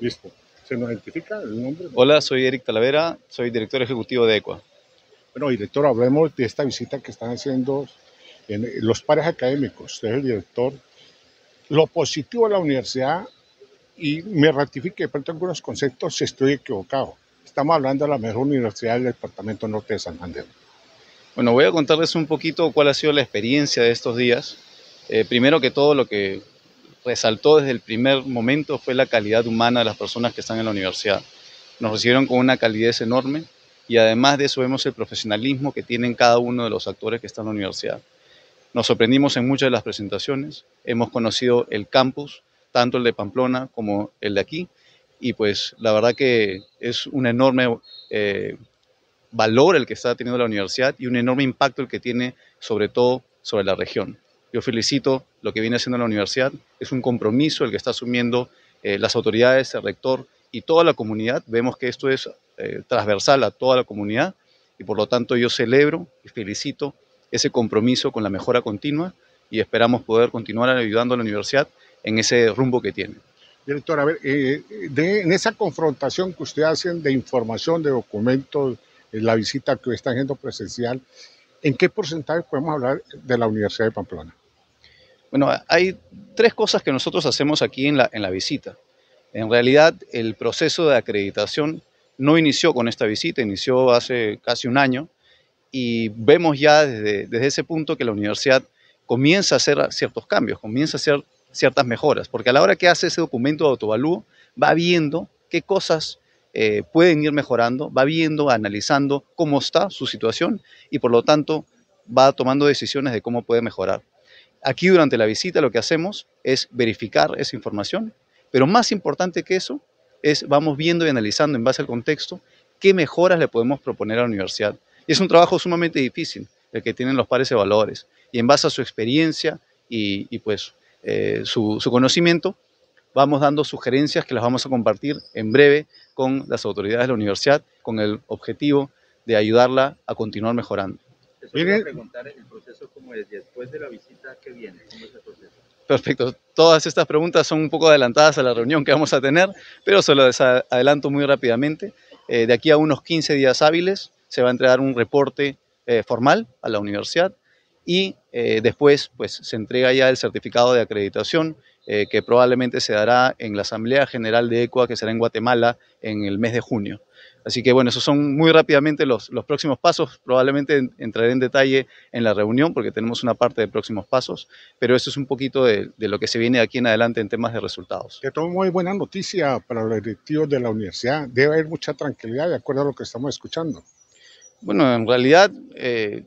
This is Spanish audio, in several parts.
Listo. ¿Se nos identifica el nombre? Hola, soy Eric Talavera, soy director ejecutivo de ECUA. Bueno, director, hablemos de esta visita que están haciendo en los pares académicos. Usted es el director. Lo positivo de la universidad, y me ratifique de tengo algunos conceptos si estoy equivocado. Estamos hablando de la mejor universidad del departamento norte de Santander. Bueno, voy a contarles un poquito cuál ha sido la experiencia de estos días. Eh, primero que todo, lo que resaltó desde el primer momento fue la calidad humana de las personas que están en la universidad. Nos recibieron con una calidez enorme y además de eso vemos el profesionalismo que tienen cada uno de los actores que están en la universidad. Nos sorprendimos en muchas de las presentaciones, hemos conocido el campus, tanto el de Pamplona como el de aquí, y pues la verdad que es un enorme eh, valor el que está teniendo la universidad y un enorme impacto el que tiene sobre todo sobre la región. Yo felicito lo que viene haciendo la universidad. Es un compromiso el que está asumiendo eh, las autoridades, el rector y toda la comunidad. Vemos que esto es eh, transversal a toda la comunidad y por lo tanto yo celebro y felicito ese compromiso con la mejora continua y esperamos poder continuar ayudando a la universidad en ese rumbo que tiene. Director, a ver, eh, en esa confrontación que ustedes hacen de información, de documentos, la visita que hoy están haciendo presencial, ¿en qué porcentaje podemos hablar de la Universidad de Pamplona? Bueno, hay tres cosas que nosotros hacemos aquí en la, en la visita. En realidad, el proceso de acreditación no inició con esta visita, inició hace casi un año y vemos ya desde, ese punto que la universidad comienza a hacer ciertos cambios, comienza a hacer ciertas mejoras, porque a la hora que hace ese documento de autovalúo va viendo qué cosas eh, pueden ir mejorando, va viendo, analizando cómo está su situación y por lo tanto va tomando decisiones de cómo puede mejorar. Aquí durante la visita lo que hacemos es verificar esa información, pero más importante que eso es vamos viendo y analizando en base al contexto qué mejoras le podemos proponer a la universidad. Y es un trabajo sumamente difícil el que tienen los pares de valores y en base a su experiencia y, pues eh, su conocimiento vamos dando sugerencias que las vamos a compartir en breve con las autoridades de la universidad con el objetivo de ayudarla a continuar mejorando a preguntar el proceso como es, después de la visita, que viene? Perfecto. Todas estas preguntas son un poco adelantadas a la reunión que vamos a tener, pero se lo adelanto muy rápidamente. Eh, de aquí a unos 15 días hábiles se va a entregar un reporte eh, formal a la universidad y eh, después pues, se entrega ya el certificado de acreditación eh, que probablemente se dará en la Asamblea General de ECUA que será en Guatemala en el mes de junio. Así que bueno, esos son muy rápidamente los, los próximos pasos. Probablemente entraré en detalle en la reunión porque tenemos una parte de próximos pasos, pero eso es un poquito de, lo que se viene aquí en adelante en temas de resultados. Esto es muy buena noticia para los directivos de la universidad. Debe haber mucha tranquilidad de acuerdo a lo que estamos escuchando. Bueno, en realidad eh,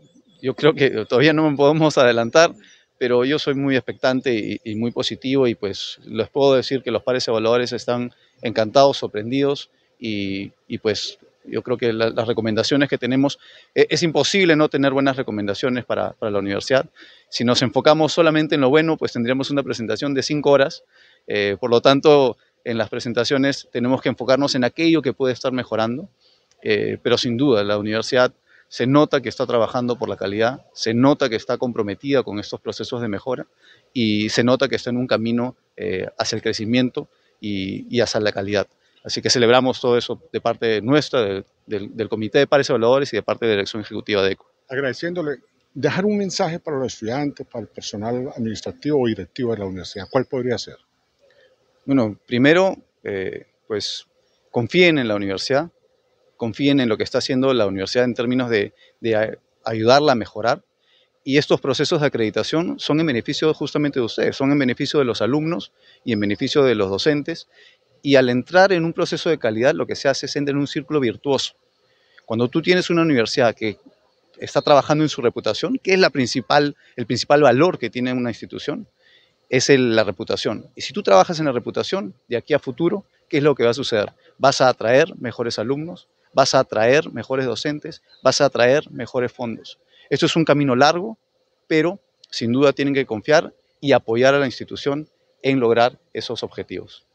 yo creo que todavía no podemos adelantar, pero yo soy muy expectante y, muy positivo y pues les puedo decir que los pares evaluadores están encantados, sorprendidos y, pues yo creo que las recomendaciones que tenemos, e, es, imposible no tener buenas recomendaciones para, para, la universidad. Si nos enfocamos solamente en lo bueno, pues tendríamos una presentación de cinco horas. Eh, por lo tanto, en las presentaciones tenemos que enfocarnos en aquello que puede estar mejorando. Eh, pero sin duda, la universidad se nota que está trabajando por la calidad, se nota que está comprometida con estos procesos de mejora y se nota que está en un camino eh, hacia el crecimiento y, hacia la calidad. Así que celebramos todo eso de parte nuestra, del, Comité de Pares Evaluadores y de parte de la Dirección Ejecutiva de ECO. Agradeciéndole, dejar un mensaje para los estudiantes, para el personal administrativo o directivo de la universidad, ¿cuál podría ser? Bueno, primero, eh, pues confíen en la universidad, confíen en lo que está haciendo la universidad en términos de, ayudarla a mejorar. Y estos procesos de acreditación son en beneficio justamente de ustedes, son en beneficio de los alumnos y en beneficio de los docentes. Y al entrar en un proceso de calidad, lo que se hace es entrar en un círculo virtuoso. Cuando tú tienes una universidad que está trabajando en su reputación, que es la principal, el principal valor que tiene una institución, es la reputación. Y si tú trabajas en la reputación, de aquí a futuro, ¿qué es lo que va a suceder? Vas a atraer mejores alumnos, vas a atraer mejores docentes, vas a atraer mejores fondos. Esto es un camino largo, pero sin duda tienen que confiar y apoyar a la institución en lograr esos objetivos.